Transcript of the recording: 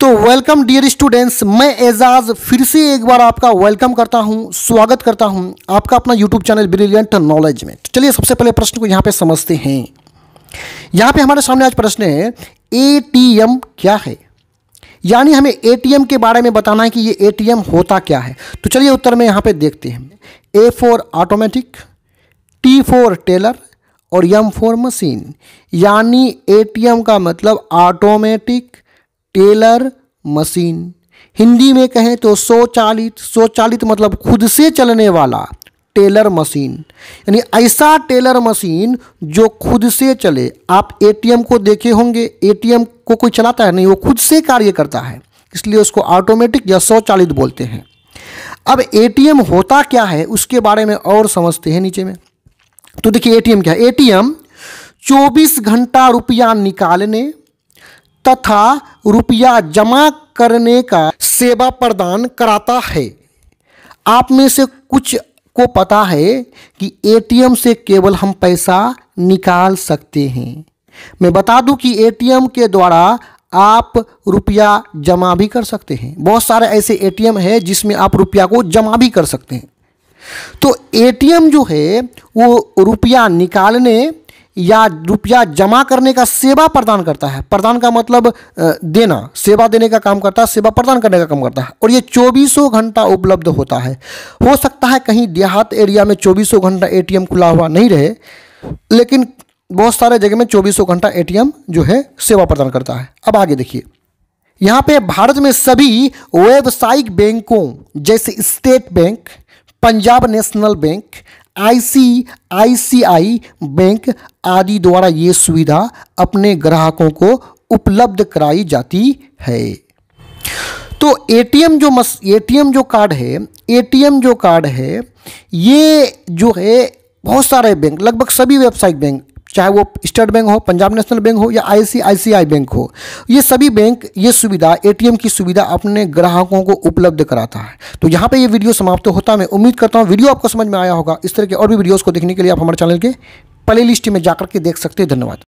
तो welcome dear students मैं एजाज फिर से एक बार आपका वेलकम करता हूं स्वागत करता हूं आपका अपना यूट्यूब चैनल ब्रिलियंट नॉलेज में चलिए सबसे पहले प्रश्न को यहां पे समझते हैं यहां पे हमारे सामने आज प्रश्न है एटीएम क्या है यानी हमें एटीएम के बारे में बताना है कि ये एटीएम होता क्या है तो चलिए उत्तर में यहाँ पर देखते हैं A for automatic T for teller और यम फोर मशीन यानी ए का मतलब ऑटोमेटिक टेलर मशीन हिंदी में कहें तो स्वचालित स्वचालित मतलब खुद से चलने वाला टेलर मशीन यानी ऐसा टेलर मशीन जो खुद से चले आप एटीएम को देखे होंगे एटीएम को कोई चलाता है नहीं वो खुद से कार्य करता है इसलिए उसको ऑटोमेटिक या स्वचालित बोलते हैं अब एटीएम होता क्या है उसके बारे में और समझते हैं नीचे में तो देखिए एटीएम क्या है एटीएम चौबीस घंटा रुपया निकालने तथा रुपया जमा करने का सेवा प्रदान कराता है आप में से कुछ को पता है कि एटीएम से केवल हम पैसा निकाल सकते हैं मैं बता दूं कि एटीएम के द्वारा आप रुपया जमा भी कर सकते हैं बहुत सारे ऐसे एटीएम है जिसमें आप रुपया को जमा भी कर सकते हैं तो एटीएम जो है वो रुपया निकालने या रुपया जमा करने का सेवा प्रदान करता है प्रदान का मतलब देना सेवा देने का काम करता है सेवा प्रदान करने का काम करता है और ये चौबीसों घंटा उपलब्ध होता है हो सकता है कहीं देहात एरिया में चौबीसों घंटा एटीएम खुला हुआ नहीं रहे लेकिन बहुत सारे जगह में चौबीसों घंटा एटीएम जो है सेवा प्रदान करता है अब आगे देखिए यहाँ पे भारत में सभी व्यावसायिक बैंकों जैसे State Bank Punjab National Bank ICICI Bank आदि द्वारा ये सुविधा अपने ग्राहकों को उपलब्ध कराई जाती है तो एटीएम जो मस एटीएम जो कार्ड है एटीएम जो कार्ड है ये जो है बहुत सारे बैंक लगभग सभी व्यावसायिक बैंक चाहे वो स्टेट बैंक हो पंजाब नेशनल बैंक हो या आईसीआईसीआई बैंक हो ये सभी बैंक ये सुविधा एटीएम की सुविधा अपने ग्राहकों को उपलब्ध कराता है तो यहाँ पे ये वीडियो समाप्त होता है मैं उम्मीद करता हूँ वीडियो आपको समझ में आया होगा इस तरह के और भी वीडियोज़ को देखने के लिए आप हमारे चैनल के प्ले लिस्ट में जाकर के देख सकते हैं धन्यवाद